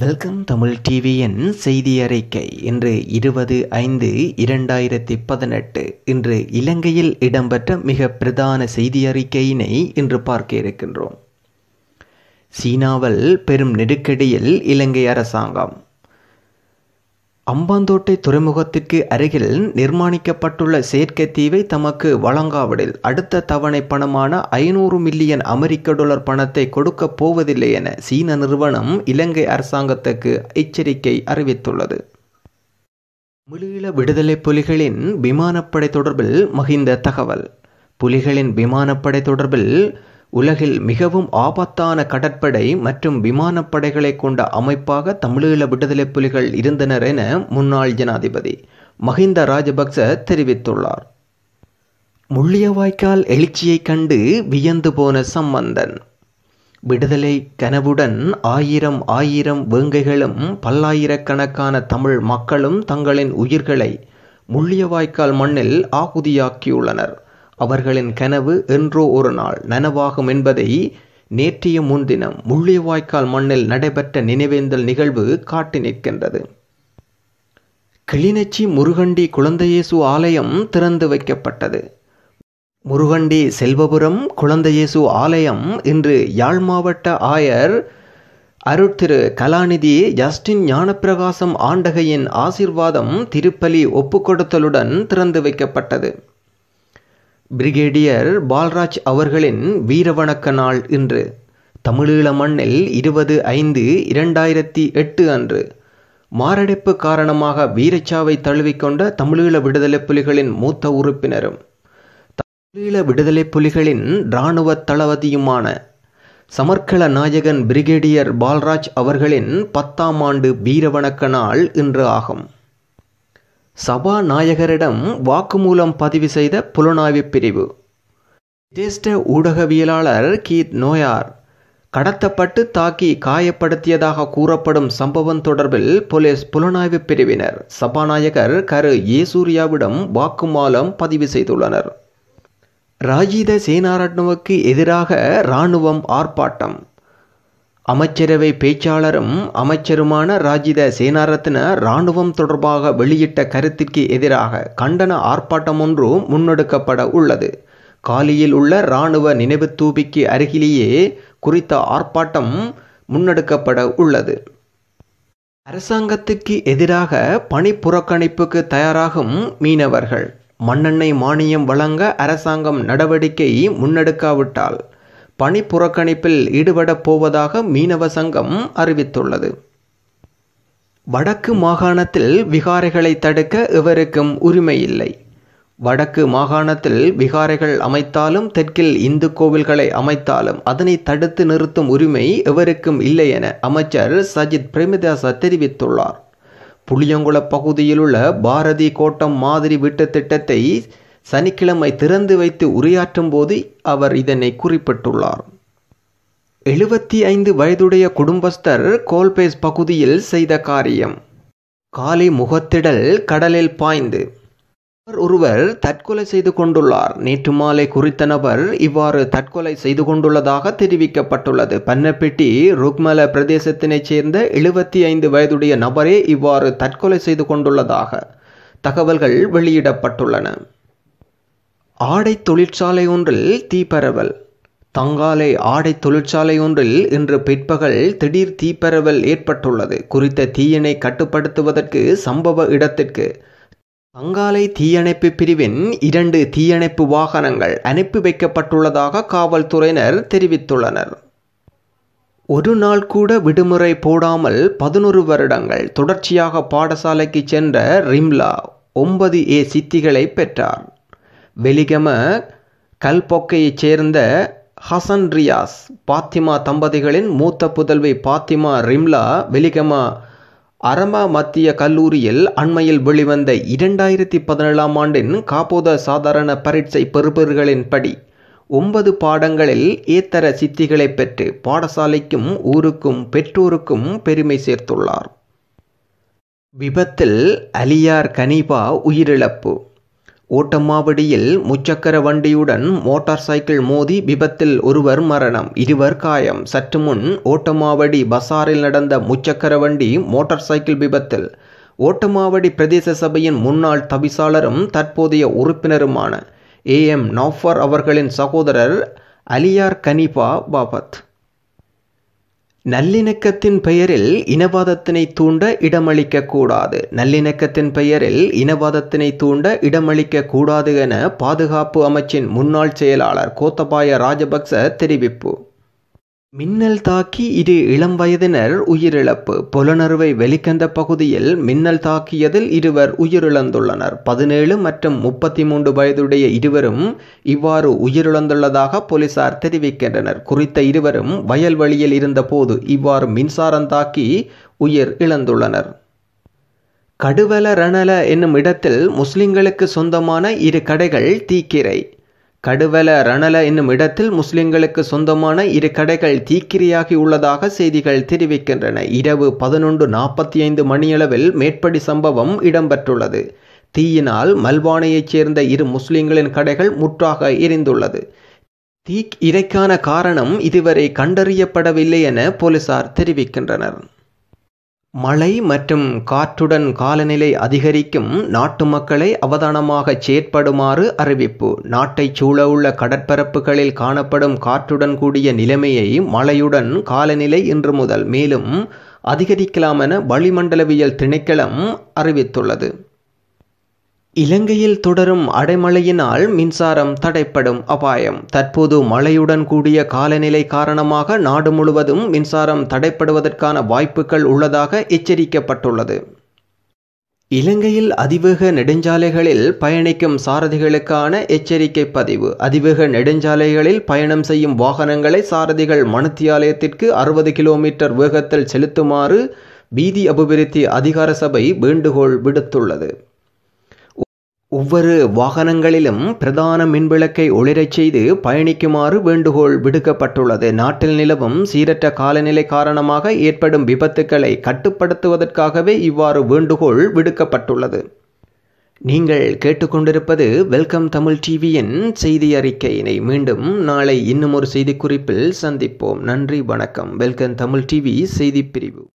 welcome Tamil டிவியின் செய்தி அறிக்கை இன்று இருபது ஐந்து இரண்டாயிரத்தி பதினெட்டு இன்று இலங்கையில் இடம்பெற்ற மிக பிரதான செய்தி அறிக்கையினை இன்று பார்க்க இருக்கின்றோம் சீனாவில் பெரும் நெருக்கடியில் இலங்கை அரசாங்கம் அம்பாந்தோட்டை துறைமுகத்திற்கு அருகில் நிர்மாணிக்கப்பட்டுள்ள செயற்கை தீவை தமக்கு வழங்காவிடில் அடுத்த தவணை பணமான ஐநூறு மில்லியன் அமெரிக்க டாலர் பணத்தை கொடுக்க போவதில்லை என சீன நிறுவனம் இலங்கை அரசாங்கத்துக்கு எச்சரிக்கை அறிவித்துள்ளது முழுகில விடுதலை புலிகளின் விமானப்படை தொடர்பில் மகிந்த தகவல் புலிகளின் விமானப்படை தொடர்பில் உலகில் மிகவும் ஆபத்தான கடற்படை மற்றும் விமானப்படைகளை கொண்ட அமைப்பாக தமிழீழ விடுதலை புலிகள் இருந்தனர் என முன்னாள் ஜனாதிபதி மஹிந்த ராஜபக்ச தெரிவித்துள்ளார் முள்ளியவாய்க்கால் எழுச்சியை கண்டு வியந்து போன சம்பந்தன் விடுதலை கனவுடன் ஆயிரம் ஆயிரம் வேங்கைகளும் பல்லாயிரக்கணக்கான தமிழ் மக்களும் தங்களின் உயிர்களை முள்ளியவாய்க்கால் மண்ணில் ஆகுதியாக்கியுள்ளனர் அவர்களின் கனவு என்றோ ஒரு நாள் நனவாகும் என்பதை நேற்றைய முன்தினம் முள்ளிவாய்க்கால் மண்ணில் நடைபெற்ற நினைவேந்தல் நிகழ்வு காட்டி நிற்கின்றது கிளிநொச்சி முருகண்டி குழந்தையேசு ஆலயம் திறந்து வைக்கப்பட்டது முருகண்டி செல்வபுரம் குழந்தையேசு ஆலயம் இன்று யாழ் மாவட்ட ஆயர் அருட்திரு கலாநிதி ஜஸ்டின் ஞானப்பிரகாசம் ஆண்டகையின் ஆசிர்வாதம் திருப்பலி ஒப்புக்கொடுத்தலுடன் திறந்து வைக்கப்பட்டது பிரிகேடியர் பால்ராஜ் அவர்களின் வீரவணக்க நாள் இன்று தமிழீழ மண்ணில் இருபது ஐந்து இரண்டாயிரத்தி எட்டு அன்று மாரடைப்பு காரணமாக வீரச்சாவை தழுவிக்கொண்ட தமிழீழ விடுதலை புலிகளின் மூத்த உறுப்பினரும் தமிழீழ விடுதலை புலிகளின் இராணுவ தளபதியுமான சமர்க்கள நாயகன் பிரிகேடியர் பால்ராஜ் அவர்களின் பத்தாம் ஆண்டு வீரவணக்க நாள் இன்று ஆகும் சபாநாயகரிடம் வாக்குமூலம் பதிவு செய்த புலனாய்வு பிரிவு ஜேஷ்ட ஊடகவியலாளர் கீத் நோயார் கடத்தப்பட்டு தாக்கி காயப்படுத்தியதாக கூறப்படும் சம்பவம் தொடர்பில் போலீஸ் புலனாய்வு பிரிவினர் சபாநாயகர் கரு ஏசூரியாவிடம் வாக்குமூலம் பதிவு செய்துள்ளனர் ராஜித சேனாரட்னவுக்கு எதிராக இராணுவம் ஆர்ப்பாட்டம் அமைச்சரவை பேச்சாளரும் அமைச்சருமான ராஜித சேனாரத்ன இராணுவம் தொடர்பாக வெளியிட்ட கருத்திற்கு எதிராக கண்டன ஆர்ப்பாட்டம் ஒன்று முன்னெடுக்கப்பட உள்ளது காலியில் உள்ள இராணுவ நினைவு தூபிக்கு அருகிலேயே குறித்த ஆர்ப்பாட்டம் முன்னெடுக்கப்பட உள்ளது அரசாங்கத்துக்கு எதிராக பணி புறக்கணிப்புக்கு தயாராகும் மீனவர்கள் மண்ணெண்ணெய் மானியம் வழங்க அரசாங்கம் நடவடிக்கை முன்னெடுக்காவிட்டால் பணி புறக்கணிப்பில் ஈடுபடப் போவதாக மீனவ சங்கம் அறிவித்துள்ளது வடக்கு மாகாணத்தில் விகாரைகளை தடுக்க எவருக்கும் உரிமை இல்லை வடக்கு மாகாணத்தில் விகாரைகள் அமைத்தாலும் தெற்கில் இந்து கோவில்களை அமைத்தாலும் அதனை தடுத்து நிறுத்தும் உரிமை எவருக்கும் இல்லை என அமைச்சர் சஜித் பிரேமதாச தெரிவித்துள்ளார் புளியங்குள பகுதியிலுள்ள பாரதி கோட்டம் மாதிரி வீட்டு திட்டத்தை சனிக்கிழமை திறந்து வைத்து உரையாற்றும் போது அவர் இதனை குறிப்பிட்டுள்ளார் எழுபத்தி ஐந்து வயதுடைய குடும்பஸ்தர் கோல்பேஸ் பகுதியில் செய்த காரியம் காலி முகத்திடல் கடலில் பாய்ந்து அவர் ஒருவர் தற்கொலை செய்து கொண்டுள்ளார் நேற்று மாலை குறித்த நபர் இவ்வாறு தற்கொலை செய்து கொண்டுள்ளதாக தெரிவிக்கப்பட்டுள்ளது பன்னப்பெட்டி ருக்மல பிரதேசத்தினைச் சேர்ந்த எழுபத்தி ஐந்து வயதுடைய நபரே இவ்வாறு தற்கொலை செய்து கொண்டுள்ளதாக தகவல்கள் வெளியிடப்பட்டுள்ளன ஆடை தொழிற்சாலை ஒன்றில் தீப்பரவல் தங்காலை ஆடை தொழிற்சாலை ஒன்றில் இன்று பிற்பகல் திடீர் தீப்பரவல் ஏற்பட்டுள்ளது குறித்த தீயணை கட்டுப்படுத்துவதற்கு சம்பவ இடத்திற்கு தங்காலை தீயணைப்பு பிரிவின் இரண்டு தீயணைப்பு வாகனங்கள் அனுப்பி வைக்கப்பட்டுள்ளதாக காவல்துறையினர் தெரிவித்துள்ளனர் ஒரு நாள் கூட விடுமுறை போடாமல் பதினொரு வருடங்கள் தொடர்ச்சியாக பாடசாலைக்கு சென்ற ரிம்லா ஒன்பது ஏ சித்திகளை பெற்றார் வெலிகம கல்பொக்கையைச் சேர்ந்த ஹசன் ரியாஸ் பாத்திமா தம்பதிகளின் மூத்த புதல்வி பாத்திமா ரிம்லா வெலிகமா அரமா மத்திய கல்லூரியில் அண்மையில் வெளிவந்த இரண்டாயிரத்தி பதினேழாம் ஆண்டின் காப்போத சாதாரண பரீட்சை படி ஒன்பது பாடங்களில் ஏத்தர சித்திகளை பெற்று பாடசாலைக்கும் ஊருக்கும் பெற்றோருக்கும் பெருமை சேர்த்துள்ளார் விபத்தில் அலியார் கனிபா உயிரிழப்பு ஓட்டமாவடியில் முச்சக்கர வண்டியுடன் மோட்டார் சைக்கிள் மோதி விபத்தில் ஒருவர் மரணம் இருவர் காயம் சற்று முன் ஓட்டமாவடி பசாரில் நடந்த முச்சக்கர வண்டி மோட்டார் சைக்கிள் விபத்தில் ஓட்டமாவடி பிரதேச சபையின் முன்னாள் தவிசாளரும் தற்போதைய உறுப்பினருமான ஏ எம் நௌஃபர் அவர்களின் சகோதரர் அலியார் கனிபா பாபத் நல்லிணக்கத்தின் பெயரில் இனவாதத்தினை தூண்ட இடமளிக்க கூடாது நல்லிணக்கத்தின் பெயரில் இனவாதத்தினை தூண்ட இடமளிக்க கூடாது என பாதுகாப்பு அமைச்சின் முன்னாள் செயலாளர் கோத்தபாய ராஜபக்ச தெரிவிப்பு மின்னல் தாக்கி இரு இளம் வயதினர் உயிரிழப்பு புலனறுவை வெளிக்கந்த பகுதியில் மின்னல் தாக்கியதில் இருவர் உயிரிழந்துள்ளனர் பதினேழு மற்றும் முப்பத்தி மூன்று வயதுடைய இருவரும் இவ்வாறு உயிரிழந்துள்ளதாக போலீசார் தெரிவிக்கின்றனர் குறித்த இருவரும் வயல்வெளியில் இருந்தபோது இவ்வாறு மின்சாரம் தாக்கி உயிர் இழந்துள்ளனர் கடுவல ரணல என்னும் இடத்தில் முஸ்லிம்களுக்கு சொந்தமான இரு கடைகள் தீக்கிரை கடுவல ரணல என்னும் இடத்தில் முஸ்லிம்களுக்கு சொந்தமான இரு கடைகள் தீக்கிரியாகி உள்ளதாக செய்திகள் தெரிவிக்கின்றன இரவு பதினொன்று நாற்பத்தி ஐந்து மணியளவில் மேற்படி சம்பவம் இடம்பெற்றுள்ளது தீயினால் மல்வானையைச் சேர்ந்த இரு முஸ்லிம்களின் கடைகள் முற்றாக எரிந்துள்ளது தீக் இறைக்கான காரணம் இதுவரை கண்டறியப்படவில்லை என போலீசார் தெரிவிக்கின்றனர் மழை மற்றும் காற்றுடன் காலநிலை அதிகரிக்கும் நாட்டு மக்களை அவதானமாக செயற்படுமாறு அறிவிப்பு நாட்டைச் சூழவுள்ள கடற்பரப்புகளில் காணப்படும் காற்றுடன் கூடிய நிலைமையை மழையுடன் காலநிலை இன்று முதல் மேலும் அதிகரிக்கலாம் என வளிமண்டலவியல் திணைக்களம் அறிவித்துள்ளது இலங்கையில் தொடரும் அடைமழையினால் மின்சாரம் தடைப்படும் அபாயம் தற்போது மழையுடன் கூடிய காலநிலை காரணமாக நாடு முழுவதும் மின்சாரம் தடைப்படுவதற்கான வாய்ப்புகள் உள்ளதாக எச்சரிக்கப்பட்டுள்ளது இலங்கையில் அதிவேக நெடுஞ்சாலைகளில் பயணிக்கும் சாரதிகளுக்கான எச்சரிக்கை பதிவு அதிவேக நெடுஞ்சாலைகளில் பயணம் செய்யும் வாகனங்களை சாரதிகள் மனத்தியாலயத்திற்கு அறுபது கிலோமீட்டர் வேகத்தில் செலுத்துமாறு வீதி அபிவிருத்தி அதிகார சபை வேண்டுகோள் விடுத்துள்ளது ஒவ்வொரு வாகனங்களிலும் பிரதான மின்விளக்கை ஒளிரச் செய்து பயணிக்குமாறு வேண்டுகோள் விடுக்கப்பட்டுள்ளது நாட்டில் நிலவும் சீரற்ற காலநிலை காரணமாக ஏற்படும் விபத்துக்களை கட்டுப்படுத்துவதற்காகவே இவ்வாறு வேண்டுகோள் விடுக்கப்பட்டுள்ளது நீங்கள் கேட்டுக்கொண்டிருப்பது வெல்கம் தமிழ் டிவியின் செய்தி அறிக்கையினை மீண்டும் நாளை இன்னும் ஒரு செய்திக்குறிப்பில் சந்திப்போம் நன்றி வணக்கம் வெல்கம் தமிழ் டிவி செய்திப்பிரிவு பிரிவு